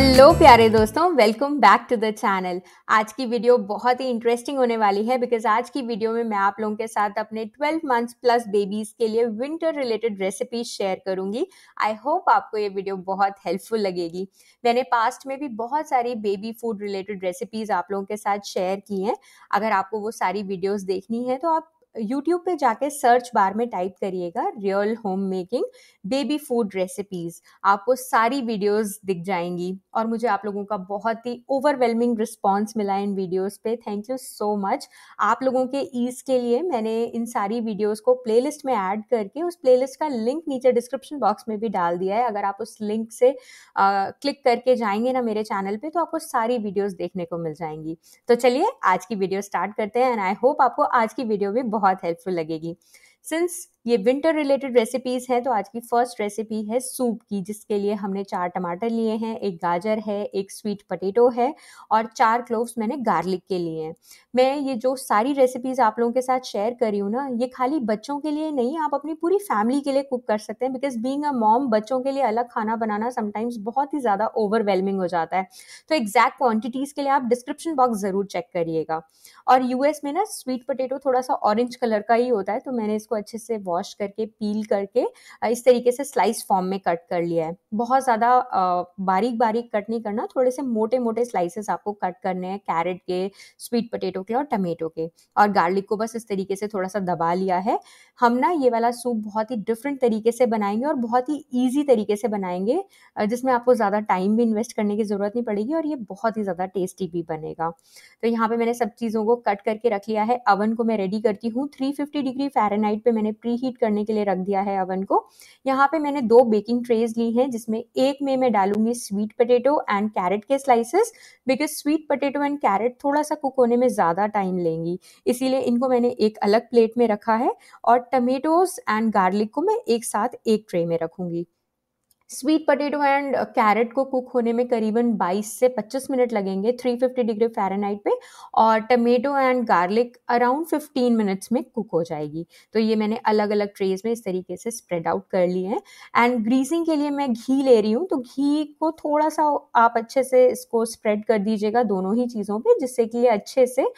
hello प्यारे दोस्तों welcome back to the channel आज की वीडियो बहुत ही इंटरेस्टिंग होने वाली है बिकॉज आज की वीडियो में मैं आप लोगों के साथ अपने 12 मंथ्स प्लस बेबीज के लिए विंटर रिलेटेड रेसिपीज शेयर करूंगी आई होप आपको ये वीडियो बहुत हेल्पफुल लगेगी मैंने पास्ट में भी बहुत सारी बेबी फूड रिलेटेड रेसिपीज आप लोगों के साथ शेयर की हैं अगर आपको वो सारी वीडियोज देखनी है तो आप यूट्यूब पे जाके सर्च बार में टाइप करिएगा real home making baby food recipes आपको सारी वीडियोस दिख जाएंगी और मुझे आप लोगों का बहुत ही ओवरवेलमिंग रिस्पॉन्स मिला इन वीडियोस पे थैंक यू सो मच आप लोगों के ईज के लिए मैंने इन सारी वीडियोस को प्लेलिस्ट में ऐड करके उस प्लेलिस्ट का लिंक नीचे डिस्क्रिप्शन बॉक्स में भी डाल दिया है अगर आप उस लिंक से आ, क्लिक करके जाएंगे ना मेरे चैनल पे तो आपको सारी वीडियोस देखने को मिल जाएंगी तो चलिए आज की वीडियो स्टार्ट करते हैं एंड आई होप आपको आज की वीडियो में बहुत बहुत हेल्पफुल लगेगी सिंस ये विंटर रिलेटेड रेसिपीज़ हैं तो आज की फर्स्ट रेसिपी है सूप की जिसके लिए हमने चार टमाटर लिए हैं एक गाजर है एक स्वीट पटेटो है और चार क्लोव्स मैंने गार्लिक के लिए हैं मैं ये जो सारी रेसिपीज़ आप लोगों के साथ शेयर करी हूँ ना ये खाली बच्चों के लिए नहीं आप अपनी पूरी फैमिली के लिए कुक कर सकते हैं बिकॉज बींग अ मॉम बच्चों के लिए अलग खाना बनाना समटाइम्स बहुत ही ज़्यादा ओवरवेलमिंग हो जाता है तो एग्जैक्ट क्वान्टिटीज़ के लिए आप डिस्क्रिप्शन बॉक्स ज़रूर चेक करिएगा और यूएस में ना स्वीट पटेटो थोड़ा सा ऑरेंज कलर का ही होता है तो मैंने इसको अच्छे से वॉश करके पील करके इस तरीके से स्लाइस फॉर्म में कट कर लिया है बहुत ज़्यादा बारीक बारीक कट नहीं करना थोड़े से मोटे मोटे स्लाइसेस आपको कट करने हैं कैरेट के स्वीट पोटेटो के और टमेटो के और गार्लिक को बस इस तरीके से थोड़ा सा दबा लिया है हम ना ये वाला सूप बहुत ही डिफरेंट तरीके से बनाएंगे और बहुत ही ईजी तरीके से बनाएंगे जिसमें आपको ज़्यादा टाइम भी इन्वेस्ट करने की ज़रूरत नहीं पड़ेगी और ये बहुत ही ज़्यादा टेस्टी भी बनेगा तो यहाँ पे मैंने सब चीज़ों को कट करके रख लिया है अवन को मैं रेडी करती हूँ फिफ्टी डिग्री फेरेनाइट पे मैंने प्री हीट करने के लिए रख दिया है अवन को यहाँ पे मैंने दो बेकिंग ट्रेज ली हैं जिसमें एक में मैं डालूंगी स्वीट पोटेटो एंड कैरेट के slices because sweet potato and carrot थोड़ा सा कुक होने में ज़्यादा टाइम लेंगी इसीलिए इनको मैंने एक अलग प्लेट में रखा है और टमेटोज एंड गार्लिक को मैं एक साथ एक ट्रे में रखूंगी स्वीट पटेटो एंड कैरेट को कुक होने में करीबन 22 से 25 मिनट लगेंगे 350 डिग्री फ़ारेनहाइट पे और tomato and garlic around 15 minutes में कुक हो जाएगी तो ये मैंने अलग अलग ट्रेज में इस तरीके से स्प्रेड आउट कर लिए हैं एंड ग्रीसिंग के लिए मैं घी ले रही हूँ तो घी को थोड़ा सा आप अच्छे से इसको स्प्रेड कर दीजिएगा दोनों ही चीज़ों पर जिससे कि ये अच्छे से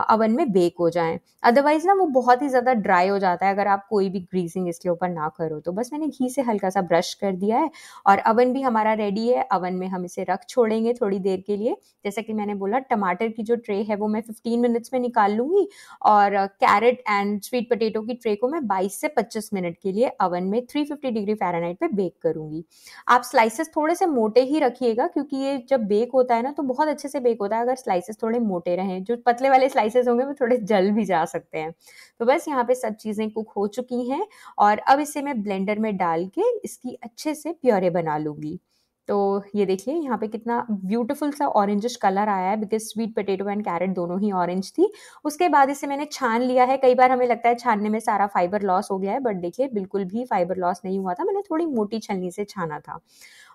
अवन में बेक हो जाए अदरवाइज़ ना वो बहुत ही ज़्यादा ड्राई हो जाता है अगर आप कोई भी ग्रीसिंग इसके ऊपर ना करो तो बस मैंने घी से हल्का सा ब्रश कर दिया है और अवन भी हमारा रेडी है अवन में हम इसे रख छोड़ेंगे थोड़ी देर के लिए जैसा कि मैंने बोला टमाटर की जो ट्रे है वो मैं फिफ्टीन मिनट्स में निकाल लूंगी और कैरेट एंड स्वीट पोटेटो की ट्रे को मैं बाईस से पच्चीस मिनट के लिए अवन में थ्री डिग्री फेरानाइट पे बेक करूंगी आप स्लाइसेस थोड़े से मोटे ही रखिएगा क्योंकि ये जब बेक होता है ना तो बहुत अच्छे से बेक होता है अगर स्लाइसेस थोड़े मोटे रहे जो पतले वाले स्लाइसेस होंगे वो थोड़े जल भी जा सकते हैं तो बस यहाँ पे सब चीज़ें कुक हो चुकी हैं और अब इसे मैं ब्लेंडर में डाल के इसकी अच्छे से प्योर प्योरे बना लूँगी तो ये देखिए यहाँ पे कितना ब्यूटीफुल सा ऑरेंजिश कलर आया है because sweet potato and carrot दोनों ही ऑरेंज थी उसके बाद इसे मैंने छान लिया है कई बार हमें लगता है छानने में सारा फाइबर लॉस हो गया है बट देखिए बिल्कुल भी फाइबर लॉस नहीं हुआ था मैंने थोड़ी मोटी छलनी से छाना था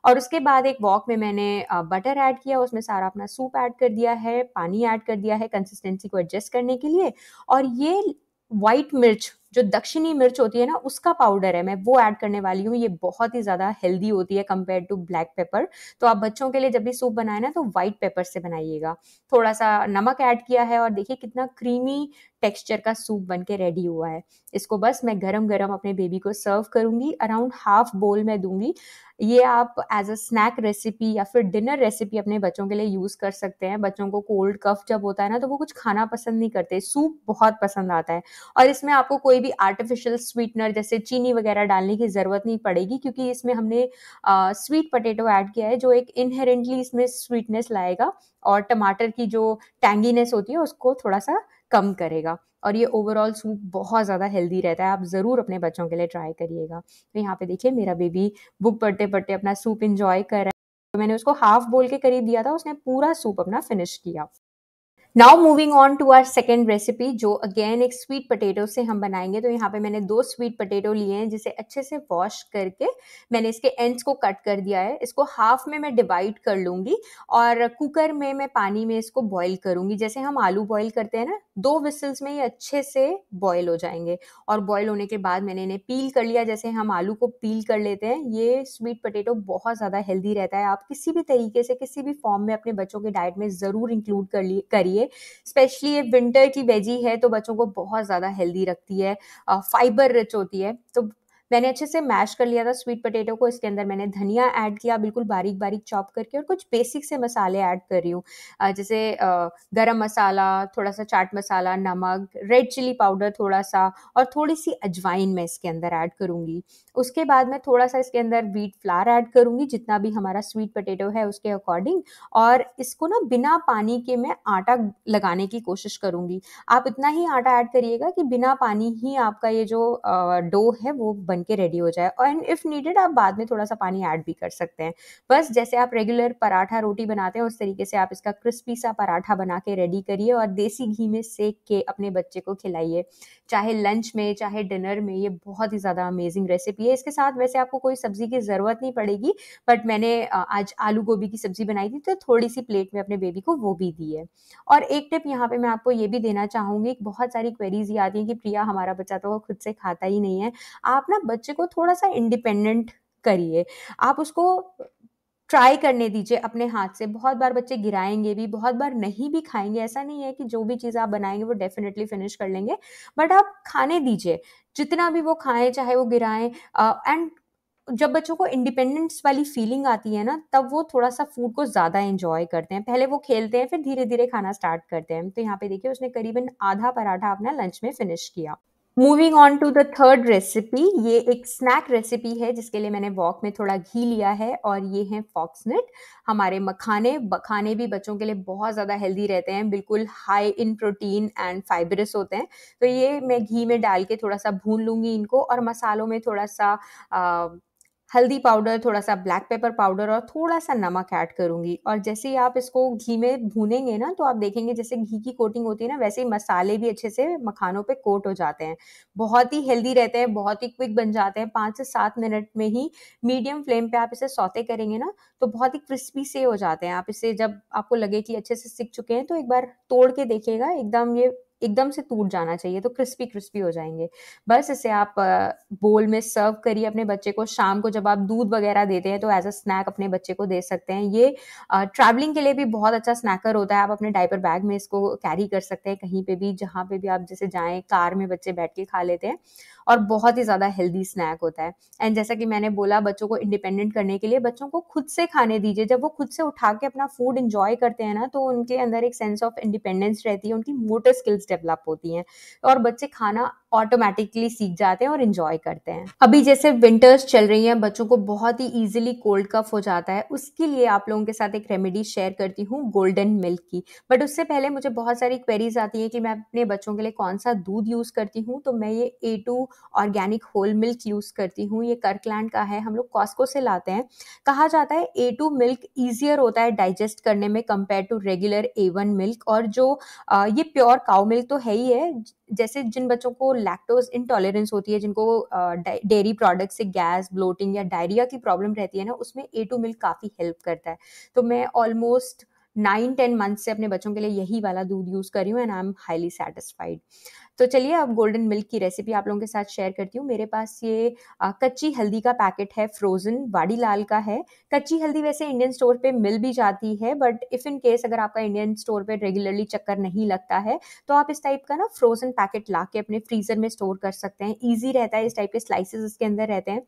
और उसके बाद एक वॉक में मैंने बटर ऐड किया उसमें सारा अपना सूप ऐड कर दिया है पानी ऐड कर दिया है कंसिस्टेंसी को एडजस्ट करने के लिए और ये व्हाइट मिर्च जो दक्षिणी मिर्च होती है ना उसका पाउडर है मैं वो ऐड करने वाली हूँ ये बहुत ही ज़्यादा हेल्दी होती है कंपेयर टू ब्लैक पेपर तो आप बच्चों के लिए जब भी सूप बनाए ना तो व्हाइट पेपर से बनाइएगा थोड़ा सा नमक ऐड किया है और देखिए कितना क्रीमी टेक्सचर का सूप बन के रेडी हुआ है इसको बस मैं गरम गरम अपने बेबी को सर्व करूंगी अराउंड हाफ बोल में दूंगी ये आप एज अ स्नैक रेसिपी या फिर डिनर रेसिपी अपने बच्चों के लिए यूज़ कर सकते हैं बच्चों को कोल्ड कफ जब होता है ना तो वो कुछ खाना पसंद नहीं करते सूप बहुत पसंद आता है और इसमें आपको कोई भी आर्टिफिशियल स्वीटनर जैसे चीनी वगैरह डालने की ज़रूरत नहीं पड़ेगी क्योंकि इसमें हमने स्वीट पटेटो ऐड किया है जो एक इनहेरेंटली इसमें स्वीटनेस लाएगा और टमाटर की जो टैंगीनेस होती है उसको थोड़ा सा कम करेगा और ये ओवरऑल सूप बहुत ज़्यादा हेल्दी रहता है आप ज़रूर अपने बच्चों के लिए ट्राई करिएगा तो यहाँ पे देखिए मेरा बेबी बुक पढ़ते पढ़ते अपना सूप इंजॉय कर रहा है तो मैंने उसको हाफ बोल के करीब दिया था उसने पूरा सूप अपना फिनिश किया now moving on to our second recipe जो अगेन एक स्वीट पटेटो से हम बनाएंगे तो यहाँ पे मैंने दो स्वीट पटेटो लिए हैं जिसे अच्छे से वॉश करके मैंने इसके एंड्स को कट कर दिया है इसको हाफ में मैं डिवाइड कर लूँगी और कुकर में मैं पानी में इसको बॉईल करूंगी जैसे हम आलू बॉईल करते हैं ना दो विसल्स में ये अच्छे से बॉयल हो जाएंगे और बॉयल होने के बाद मैंने इन्हें पील कर लिया जैसे हम आलू को पील कर लेते हैं ये स्वीट पटेटो बहुत ज़्यादा हेल्दी रहता है आप किसी भी तरीके से किसी भी फॉर्म में अपने बच्चों के डाइट में ज़रूर इंक्लूड कर लिए करिए चाहिए स्पेशली ये विंटर की वेजी है तो बच्चों को बहुत ज़्यादा हेल्दी रखती है फाइबर रिच होती है तो मैंने अच्छे से मैश कर लिया था स्वीट पोटेटो को इसके अंदर मैंने धनिया ऐड किया बिल्कुल बारीक बारीक चॉप करके और कुछ बेसिक से मसाले ऐड कर रही हूँ जैसे गरम मसाला थोड़ा सा चाट मसाला नमक रेड चिली पाउडर थोड़ा सा और थोड़ी सी अजवाइन मैं इसके अंदर ऐड करूँगी उसके बाद मैं थोड़ा सा इसके अंदर व्हीट फ्लावर ऐड करूँगी जितना भी हमारा स्वीट पोटेटो है उसके अकॉर्डिंग और इसको ना बिना पानी के मैं आटा लगाने की कोशिश करूँगी आप इतना ही आटा ऐड करिएगा कि बिना पानी ही आपका ये जो डो है वो बन के रेडी हो जाए और इफ़ नीडेड आप बाद में थोड़ा सा पानी ऐड भी कर सकते हैं बस जैसे आप रेगुलर पराठा रोटी बनाते हैं उस तरीके से आप इसका क्रिस्पी सा पराठा बना के रेडी करिए और देसी घी में सेक के अपने बच्चे को खिलाइए चाहे लंच में चाहे डिनर में ये बहुत ही ज़्यादा अमेजिंग रेसिपी है इसके साथ वैसे आपको कोई सब्ज़ी की ज़रूरत नहीं पड़ेगी बट मैंने आज आलू गोभी की सब्ज़ी बनाई थी तो थोड़ी सी प्लेट में अपने बेबी को वो भी दी है और एक टिप यहाँ पे मैं आपको ये भी देना चाहूंगी बहुत सारी क्वेरीज ये आती है कि प्रिया हमारा बच्चा तो खुद से खाता ही नहीं है आप ना बच्चे को थोड़ा सा इंडिपेंडेंट करिए आप उसको ट्राई करने दीजिए अपने हाथ से बहुत बार बच्चे गिराएंगे भी बहुत बार नहीं भी खाएंगे ऐसा नहीं है कि जो भी चीज़ आप बनाएंगे वो डेफिनेटली फिनिश कर लेंगे बट आप खाने दीजिए जितना भी वो खाएं चाहे वो गिराएं एंड जब बच्चों को इंडिपेंडेंस वाली फीलिंग आती है ना तब वो थोड़ा सा फूड को ज़्यादा एंजॉय करते हैं पहले वो खेलते हैं फिर धीरे धीरे खाना स्टार्ट करते हैं तो यहाँ पे देखिए उसने करीबन आधा पराठा अपना लंच में फिनिश किया moving on to the third recipe ये एक स्नैक रेसिपी है जिसके लिए मैंने वॉक में थोड़ा घी लिया है और ये है फॉक्सनेट हमारे मखाने बखाने भी बच्चों के लिए बहुत ज़्यादा हेल्दी रहते हैं बिल्कुल high in protein and fibrous होते हैं तो ये मैं घी में डाल के थोड़ा सा भून लूँगी इनको और मसालों में थोड़ा सा आ, हल्दी पाउडर थोड़ा सा ब्लैक पेपर पाउडर और थोड़ा सा नमक ऐड करूंगी और जैसे ही आप इसको घी में भूनेंगे ना तो आप देखेंगे जैसे घी की कोटिंग होती है ना वैसे ही मसाले भी अच्छे से मखानों पे कोट हो जाते हैं बहुत ही हेल्दी रहते हैं बहुत ही क्विक बन जाते हैं पाँच से सात मिनट में ही मीडियम फ्लेम पे आप इसे सौते करेंगे ना तो बहुत ही क्रिस्पी से हो जाते हैं आप इसे जब आपको लगे कि अच्छे से सीख चुके हैं तो एक बार तोड़ के देखिएगा एकदम ये एकदम से टूट जाना चाहिए तो क्रिस्पी क्रिस्पी हो जाएंगे बस इसे आप बोल में सर्व करिए अपने बच्चे को शाम को जब आप दूध वगैरह देते हैं तो एज अ स्नैक अपने बच्चे को दे सकते हैं ये ट्रैवलिंग के लिए भी बहुत अच्छा स्नैकर होता है आप अपने डाइपर बैग में इसको कैरी कर सकते हैं कहीं पे भी जहाँ पे भी आप जैसे जाएं कार में बच्चे बैठ के खा लेते हैं और बहुत ही ज़्यादा हेल्दी स्नैक होता है एंड जैसा कि मैंने बोला बच्चों को इंडिपेंडेंट करने के लिए बच्चों को खुद से खाने दीजिए जब वो खुद से उठा के अपना फूड इंजॉय करते हैं ना तो उनके अंदर एक सेंस ऑफ इंडिपेंडेंस रहती है उनकी मोटर स्किल्स डेवलप होती हैं और बच्चे खाना ऑटोमेटिकली सीख जाते हैं और इंजॉय करते हैं अभी जैसे विंटर्स चल रही हैं बच्चों को बहुत ही ईजिली कोल्ड कफ हो जाता है उसके लिए आप लोगों के साथ एक रेमेडी शेयर करती हूँ गोल्डन मिल्क की बट उससे पहले मुझे बहुत सारी क्वेरीज आती है कि मैं अपने बच्चों के लिए कौन सा दूध यूज़ करती हूँ तो मैं ये A two organic whole milk use करती हूँ ये कर्कलैंड का है हम लोग कॉस्को से लाते हैं कहा जाता है ए टू मिल्क ईजियर होता है डाइजेस्ट करने में compare to regular A one milk और जो ये प्योर काउ मिल्क तो है ही है जैसे जिन बच्चों को लैक्टोज इनटॉलरेंस होती है जिनको डेयरी प्रोडक्ट से गैस ब्लोटिंग या डायरिया की प्रॉब्लम रहती है ना उसमें ए टू मिल्क काफ़ी हेल्प करता है तो मैं ऑलमोस्ट नाइन टेन मंथ से अपने बच्चों के लिए यही वाला दूध यूज़ कर रही हूँ and I am highly satisfied तो चलिए अब गोल्डन मिल्क की रेसिपी आप लोगों के साथ शेयर करती हूँ मेरे पास ये आ, कच्ची हल्दी का पैकेट है फ्रोजन वाड़ी लाल का है कच्ची हल्दी वैसे इंडियन स्टोर पे मिल भी जाती है बट इफ इन केस अगर आपका इंडियन स्टोर पे रेगुलरली चक्कर नहीं लगता है तो आप इस टाइप का ना फ्रोजन पैकेट ला के अपने फ्रीजर में स्टोर कर सकते हैं ईजी रहता है इस टाइप के स्लाइसेस इसके अंदर रहते हैं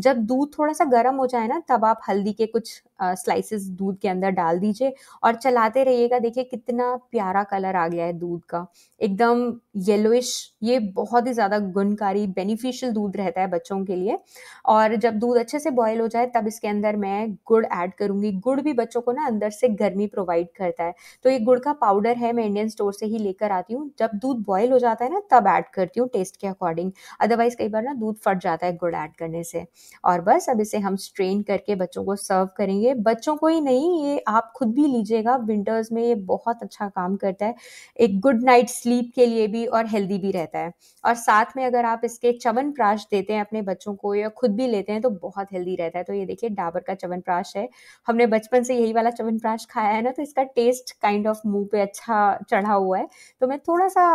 जब दूध थोड़ा सा गर्म हो जाए ना तब आप हल्दी के कुछ स्लाइसेस दूध के अंदर डाल दीजिए और चलाते रहिएगा देखिए कितना प्यारा कलर आ गया है दूध का एकदम येलोइश ये बहुत ही ज़्यादा गुणकारी बेनिफिशियल दूध रहता है बच्चों के लिए और जब दूध अच्छे से बॉयल हो जाए तब इसके अंदर मैं गुड़ ऐड करूँगी गुड़ भी बच्चों को ना अंदर से गर्मी प्रोवाइड करता है तो ये गुड़ का पाउडर है मैं इंडियन स्टोर से ही लेकर आती हूँ जब दूध बॉयल हो जाता है ना तब ऐड करती हूँ टेस्ट के अकॉर्डिंग अदरवाइज कई बार ना दूध फट जाता है गुड़ ऐड करने से और बस अब इसे हम स्ट्रेन करके बच्चों को सर्व करेंगे बच्चों को ही नहीं ये आप खुद भी लीजिएगा विंटर्स में ये बहुत अच्छा काम करता है एक गुड नाइट स्लीप के लिए भी और हेल्दी भी रहता है और साथ में अगर आप इसके चवन प्राश देते हैं अपने बच्चों को या खुद भी लेते हैं तो बहुत हेल्दी रहता है तो ये देखिए डाबर का चवन प्राश है हमने बचपन से यही वाला चवन प्राश खाया है ना तो इसका टेस्ट काइंड ऑफ मुंह पे अच्छा चढ़ा हुआ है तो मैं थोड़ा सा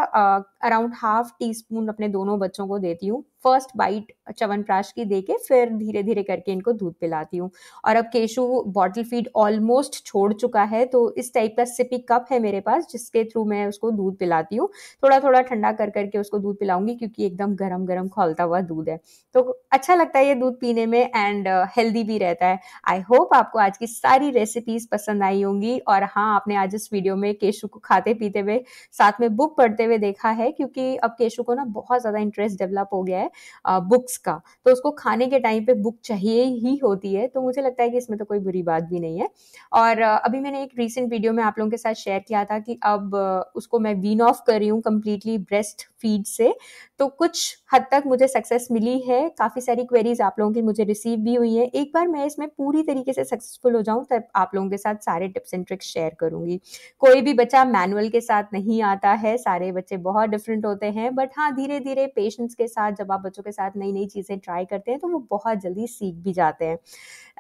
अराउंड हाफ टी स्पून अपने दोनों बच्चों को देती हूँ फर्स्ट बाइट च्यवनप्राश की दे के फिर धीरे धीरे करके इनको दूध पिलाती हूँ और अब केशु बॉटल फीड ऑलमोस्ट छोड़ चुका है तो इस टाइप का सिपी कप है मेरे पास जिसके थ्रू मैं उसको दूध पिलाती हूँ थोड़ा थोड़ा ठंडा कर करके उसको दूध पिलाऊंगी क्योंकि एकदम गर्म गर्म खोलता हुआ दूध है तो अच्छा लगता है ये दूध पीने में एंड हेल्दी uh, भी रहता है आई होप आपको आज की सारी रेसिपीज पसंद आई होंगी और हाँ आपने आज इस वीडियो में केशु को खाते पीते हुए साथ में बुक पढ़ते हुए देखा है क्योंकि अब केशु को ना बहुत ज्यादा इंटरेस्ट डेवलप हो गया है है बुक्स का तो उसको खाने के टाइम पे बुक चाहिए ही होती है तो मुझे लगता है कि इसमें तो कोई बुरी बात भी नहीं है और अभी मैंने एक रिसेंट वीडियो में आप लोगों के साथ शेयर किया था कि अब उसको मैं वीन ऑफ कर रही हूँ कम्प्लीटली ब्रेस्ट फीड से तो कुछ हद तक मुझे सक्सेस मिली है काफ़ी सारी क्वेरीज आप लोगों की मुझे रिसीव भी हुई है एक बार मैं इसमें पूरी तरीके से सक्सेसफुल हो जाऊँ तब आप लोगों के साथ सारे टिप्स एंड ट्रिक्स शेयर करूँगी कोई भी बच्चा मैनुअल के साथ नहीं आता है सारे बच्चे बहुत डिफरेंट होते हैं बट हाँ धीरे धीरे पेशेंट्स के साथ जब आप बच्चों के साथ नई नई चीज़ें ट्राई करते हैं तो वो बहुत जल्दी सीख भी जाते हैं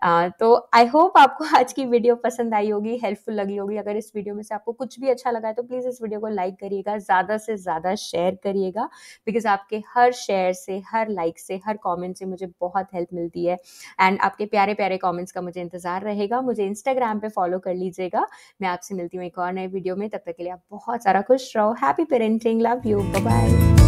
तो आई होप आपको आज की वीडियो पसंद आई होगी हेल्पफुल लगी होगी अगर इस वीडियो में से आपको कुछ भी अच्छा लगा है तो प्लीज़ इस वीडियो को लाइक करिएगा ज़्यादा से ज़्यादा शेयर करिएगा बिकॉज आपके हर शेयर से हर लाइक से हर कॉमेंट से मुझे बहुत हेल्प मिलती है एंड आपके प्यारे प्यारे कॉमेंट्स का मुझे इंतज़ार रहेगा मुझे इंस्टाग्राम पर फॉलो कर लीजिएगा मैं आपसे मिलती हूँ एक और नए वीडियो में तब तक के लिए आप बहुत सारा खुश रहो happy parenting love you bye